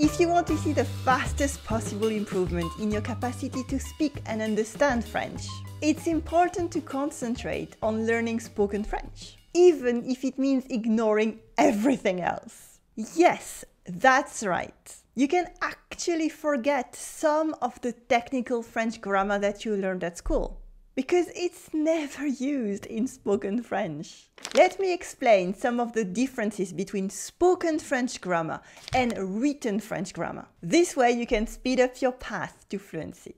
If you want to see the fastest possible improvement in your capacity to speak and understand French, it's important to concentrate on learning spoken French, even if it means ignoring everything else. Yes, that's right. You can actually forget some of the technical French grammar that you learned at school because it's never used in spoken French. Let me explain some of the differences between spoken French grammar and written French grammar. This way you can speed up your path to fluency.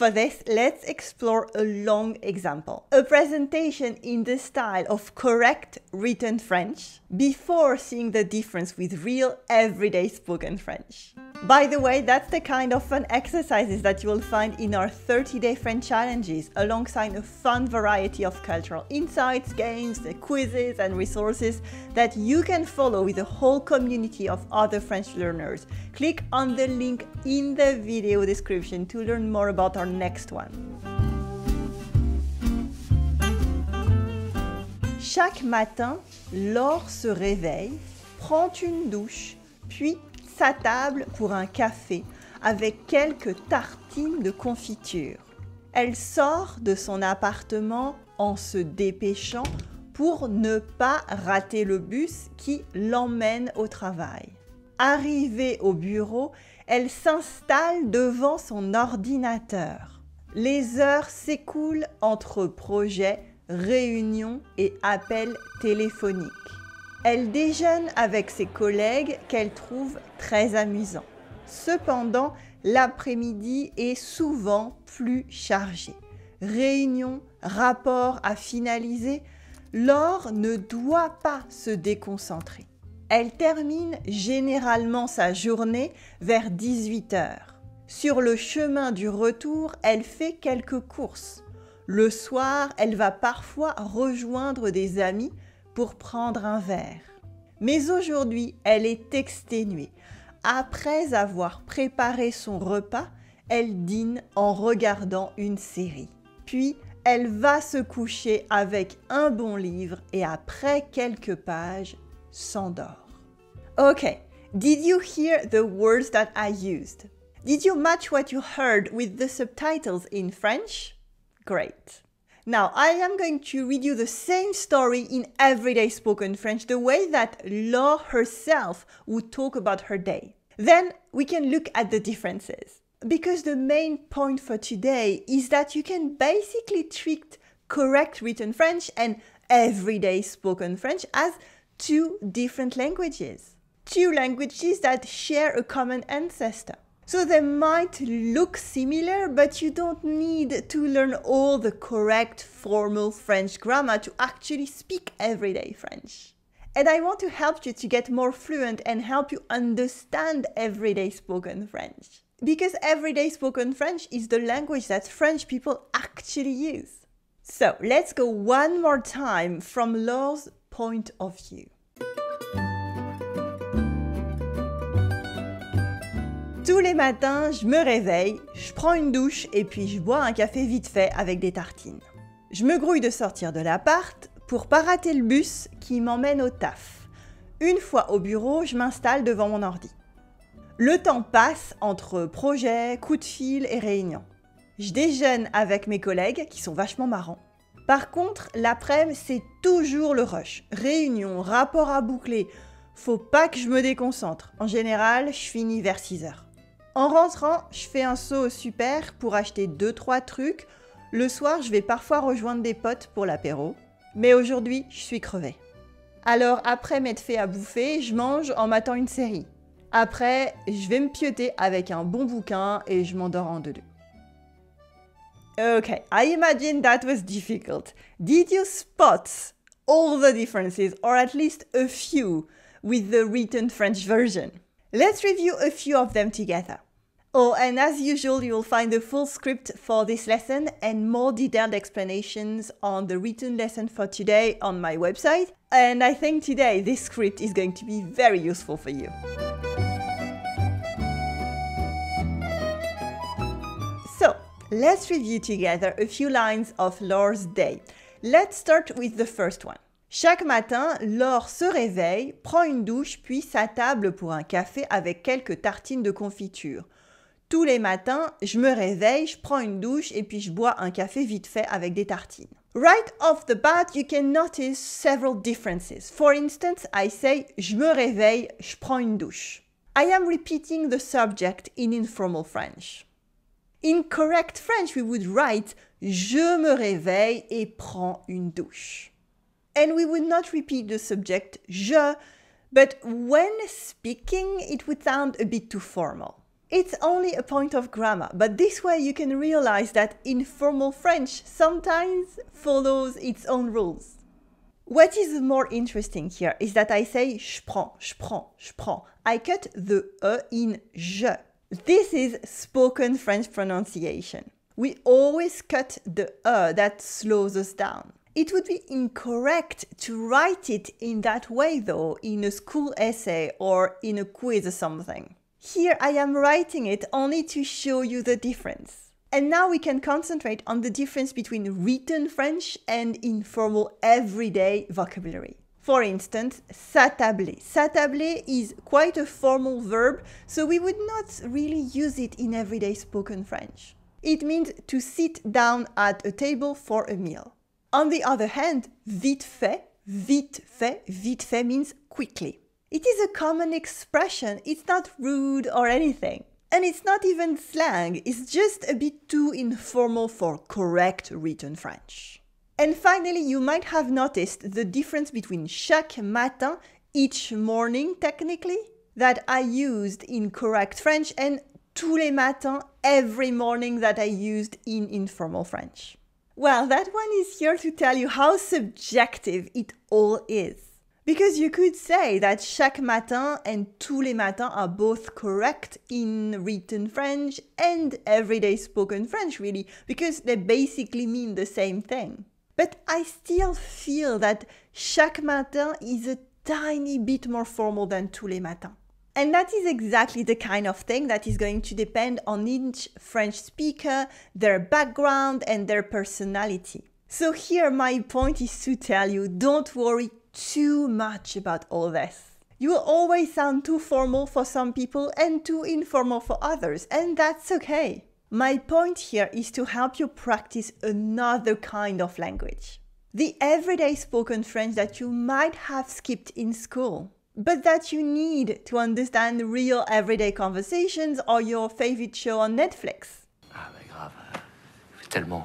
For this, let's explore a long example. A presentation in the style of correct written French before seeing the difference with real everyday spoken French. By the way, that's the kind of fun exercises that you will find in our 30-day French challenges, alongside a fun variety of cultural insights, games, uh, quizzes and resources that you can follow with a whole community of other French learners. Click on the link in the video description to learn more about our next one. Chaque matin, Laure se réveille, prend une douche, puis sa table pour un café avec quelques tartines de confiture. Elle sort de son appartement en se dépêchant pour ne pas rater le bus qui l'emmène au travail. Arrivée au bureau, elle s'installe devant son ordinateur. Les heures s'écoulent entre projets, réunions et appels téléphoniques. Elle déjeune avec ses collègues qu'elle trouve très amusant. Cependant, l'après-midi est souvent plus chargé. Réunions, rapports à finaliser, Laure ne doit pas se déconcentrer. Elle termine généralement sa journée vers 18h. Sur le chemin du retour, elle fait quelques courses. Le soir, elle va parfois rejoindre des amis pour prendre un verre. Mais aujourd'hui, elle est exténuée. Après avoir préparé son repas, elle dîne en regardant une série. Puis, elle va se coucher avec un bon livre et après quelques pages, s'endort. Ok, did you hear the words that I used? Did you match what you heard with the subtitles in French? Great. Now, I am going to read you the same story in everyday spoken French, the way that Law herself would talk about her day. Then we can look at the differences. Because the main point for today is that you can basically treat correct written French and everyday spoken French as two different languages, two languages that share a common ancestor. So they might look similar, but you don't need to learn all the correct formal French grammar to actually speak everyday French. And I want to help you to get more fluent and help you understand everyday spoken French. Because everyday spoken French is the language that French people actually use. So let's go one more time from Laura's point of view. Tous les matins, je me réveille, je prends une douche et puis je bois un café vite fait avec des tartines. Je me grouille de sortir de l'appart pour pas rater le bus qui m'emmène au taf. Une fois au bureau, je m'installe devant mon ordi. Le temps passe entre projets, coups de fil et réunions. Je déjeune avec mes collègues qui sont vachement marrants. Par contre, l'après-midi, c'est toujours le rush. Réunion, rapport à boucler. Faut pas que je me déconcentre. En général, je finis vers 6 heures. En rentrant, je fais un saut au super pour acheter 2-3 trucs. Le soir, je vais parfois rejoindre des potes pour l'apéro. Mais aujourd'hui, je suis crevée. Alors après m'être fait à bouffer, je mange en m'attendant une série. Après, je vais me pioter avec un bon bouquin et je m'endors en deux-deux. Okay, I imagine that was difficult. Did you spot all the differences, or at least a few, with the written French version? Let's review a few of them together. Oh, and as usual, you'll find the full script for this lesson and more detailed explanations on the written lesson for today on my website. And I think today this script is going to be very useful for you. So, let's review together a few lines of Laure's day. Let's start with the first one. Chaque matin, Laure se réveille, prend une douche, puis table pour un café avec quelques tartines de confiture. Tous les matins, je me réveille, je prends une douche et puis je bois un café vite fait avec des tartines. Right off the bat, you can notice several differences. For instance, I say je me réveille, je prends une douche. I am repeating the subject in informal French. In correct French, we would write je me réveille et prends une douche. And we would not repeat the subject je, but when speaking, it would sound a bit too formal. It's only a point of grammar, but this way you can realize that informal French sometimes follows its own rules. What is more interesting here is that I say je prends, je prends, je prends. I cut the e in je. This is spoken French pronunciation. We always cut the e that slows us down. It would be incorrect to write it in that way though in a school essay or in a quiz or something. Here I am writing it only to show you the difference. And now we can concentrate on the difference between written French and informal everyday vocabulary. For instance, s'attabler. S'attabler is quite a formal verb, so we would not really use it in everyday spoken French. It means to sit down at a table for a meal. On the other hand, vite fait, vite fait, vite fait means quickly. It is a common expression, it's not rude or anything. And it's not even slang, it's just a bit too informal for correct written French. And finally, you might have noticed the difference between chaque matin, each morning technically, that I used in correct French and tous les matins, every morning that I used in informal French. Well, that one is here to tell you how subjective it all is. Because you could say that chaque matin and tous les matins are both correct in written French and everyday spoken French, really, because they basically mean the same thing. But I still feel that chaque matin is a tiny bit more formal than tous les matins. And that is exactly the kind of thing that is going to depend on each French speaker, their background, and their personality. So, here my point is to tell you don't worry too much about all this. You will always sound too formal for some people and too informal for others, and that's okay. My point here is to help you practice another kind of language. The everyday spoken French that you might have skipped in school, but that you need to understand real everyday conversations or your favorite show on Netflix. Ah, mais grave, tellement.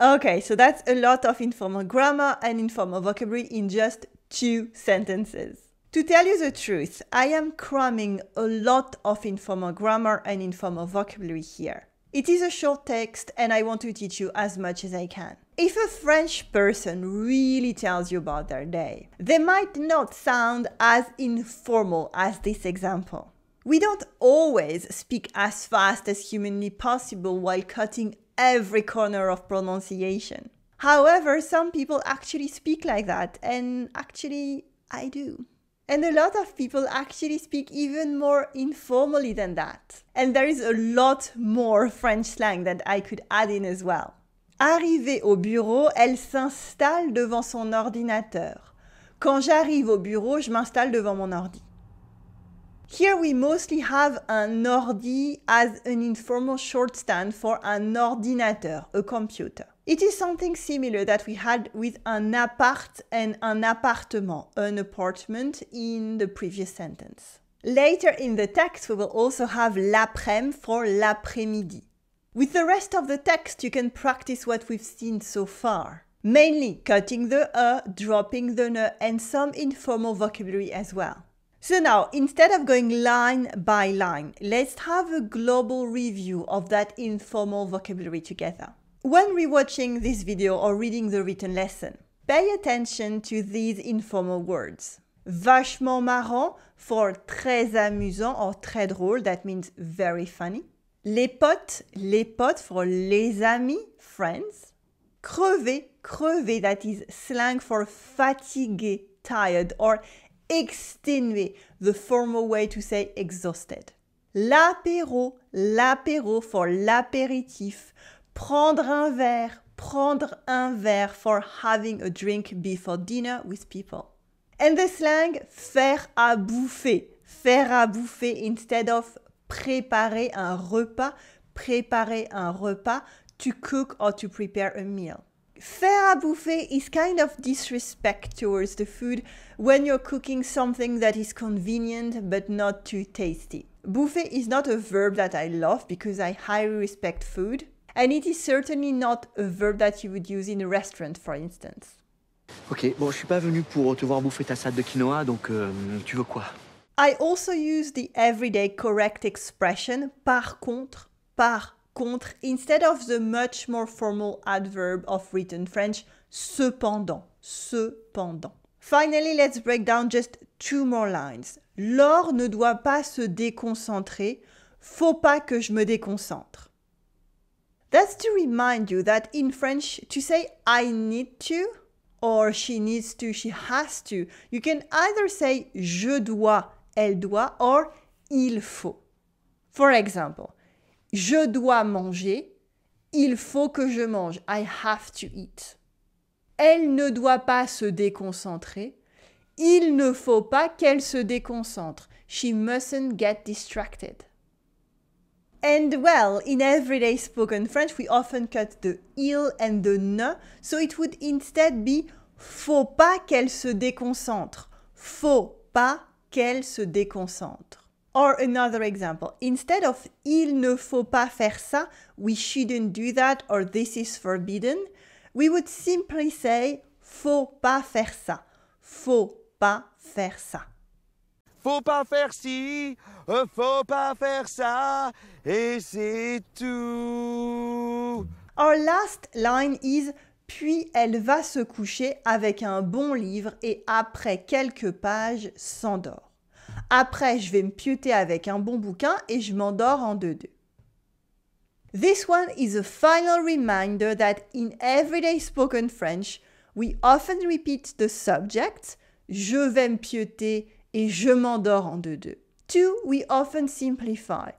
Okay, so that's a lot of informal grammar and informal vocabulary in just two sentences. To tell you the truth, I am cramming a lot of informal grammar and informal vocabulary here. It is a short text and I want to teach you as much as I can. If a French person really tells you about their day, they might not sound as informal as this example. We don't always speak as fast as humanly possible while cutting every corner of pronunciation. However, some people actually speak like that, and actually, I do. And a lot of people actually speak even more informally than that. And there is a lot more French slang that I could add in as well. Arrivée au bureau, elle s'installe devant son ordinateur. Quand j'arrive au bureau, je m'installe devant mon ordi. Here we mostly have an ordi as an informal shortstand for an ordinateur, a computer. It is something similar that we had with un appart and un appartement, an apartment in the previous sentence. Later in the text, we will also have lapres for l'après-midi. With the rest of the text, you can practice what we've seen so far. Mainly cutting the e, dropping the n, and some informal vocabulary as well. So now, instead of going line by line, let's have a global review of that informal vocabulary together. When rewatching this video or reading the written lesson, pay attention to these informal words. Vachement marrant for très amusant or très drôle, that means very funny. Les potes, les potes for les amis, friends. Crever, crever, that is slang for fatigué, tired, or exténué. The formal way to say exhausted. L'apéro, l'apéro for l'apéritif. Prendre un verre, prendre un verre for having a drink before dinner with people. And the slang, faire à bouffer. Faire à bouffer instead of préparer un repas. Préparer un repas, to cook or to prepare a meal. Faire à buffet is kind of disrespect towards the food when you're cooking something that is convenient but not too tasty. Buffet is not a verb that I love because I highly respect food, and it is certainly not a verb that you would use in a restaurant, for instance. Ok, bon, je suis pas venu pour te voir bouffer ta salade de quinoa, donc euh, tu veux quoi I also use the everyday correct expression par contre, par contre instead of the much more formal adverb of written French, cependant, cependant. Finally, let's break down just two more lines. L'or ne doit pas se déconcentrer. Faut pas que je me déconcentre. That's to remind you that in French, to say I need to or she needs to, she has to, you can either say je dois, elle doit, or il faut. For example, je dois manger, il faut que je mange, I have to eat. Elle ne doit pas se déconcentrer, il ne faut pas qu'elle se déconcentre, she mustn't get distracted. And well, in everyday spoken French, we often cut the il and the ne, so it would instead be faut pas qu'elle se déconcentre, faut pas qu'elle se déconcentre. Or another example, instead of il ne faut pas faire ça, we shouldn't do that or this is forbidden, we would simply say faut pas faire ça. Faut pas faire ça. Faut pas faire ci, faut pas faire ça, et c'est tout. Our last line is puis elle va se coucher avec un bon livre et après quelques pages s'endort. Après, je vais me pioter avec un bon bouquin et je m'endors en deux-deux. This one is a final reminder that in everyday spoken French, we often repeat the subject je vais me piéter et je m'endors en deux-deux. Two, we often simplify.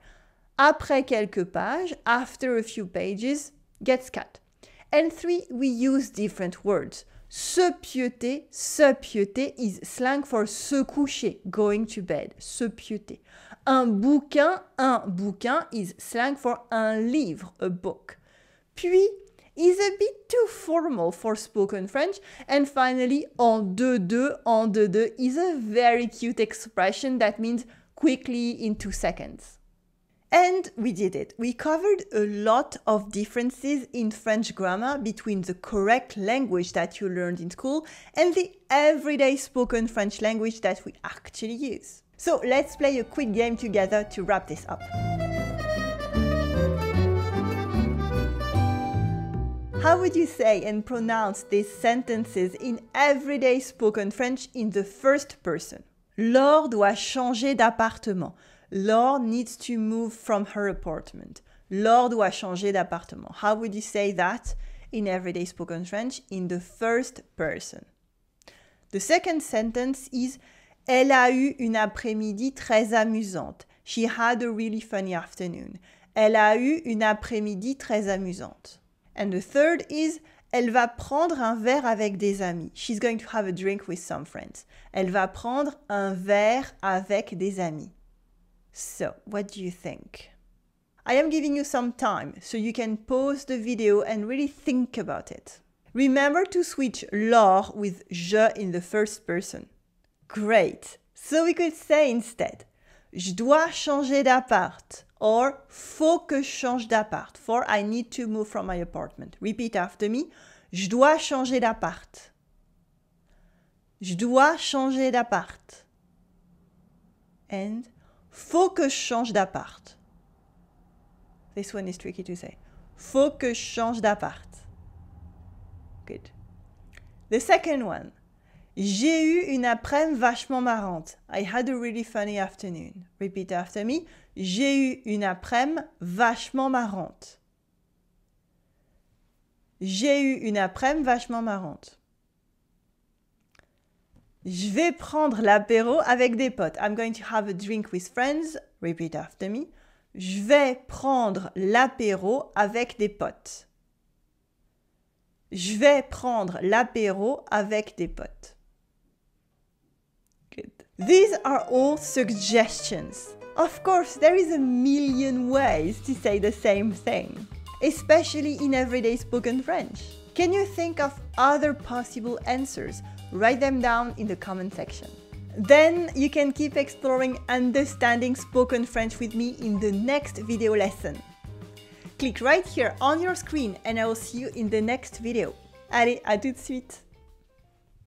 Après quelques pages, after a few pages, gets cut. And three, we use different words. Se pieuter, se pieuter is slang for se coucher, going to bed, se pieuter. Un bouquin, un bouquin is slang for un livre, a book. Puis is a bit too formal for spoken French. And finally, en deux deux, en deux deux is a very cute expression that means quickly in two seconds. And we did it. We covered a lot of differences in French grammar between the correct language that you learned in school and the everyday spoken French language that we actually use. So let's play a quick game together to wrap this up. How would you say and pronounce these sentences in everyday spoken French in the first person? Laure doit changer d'appartement. Laure needs to move from her apartment. Laure doit changer d'appartement. How would you say that in everyday spoken French in the first person? The second sentence is Elle a eu une après-midi très amusante. She had a really funny afternoon. Elle a eu une après-midi très amusante. And the third is Elle va prendre un verre avec des amis. She's going to have a drink with some friends. Elle va prendre un verre avec des amis. So, what do you think? I am giving you some time so you can pause the video and really think about it. Remember to switch l'or with je in the first person. Great! So we could say instead, je dois changer d'appart or faut que je change d'appart for I need to move from my apartment. Repeat after me, je dois changer d'appart. Je dois changer d'appart. And faut que je change d'appart. This one is tricky to say. Faut que je change d'appart. Good. The second one. J'ai eu une après-midi vachement marrante. I had a really funny afternoon. Repeat after me. J'ai eu une après-midi vachement marrante. J'ai eu une après-midi vachement marrante. Je vais prendre l'apéro avec des potes. I'm going to have a drink with friends. Repeat after me. Je vais prendre l'apéro avec des potes. Je vais prendre l'apéro avec des potes. Good. These are all suggestions. Of course, there is a million ways to say the same thing, especially in everyday spoken French. Can you think of other possible answers? Write them down in the comment section. Then you can keep exploring understanding spoken French with me in the next video lesson. Click right here on your screen and I will see you in the next video. Allez, à tout de suite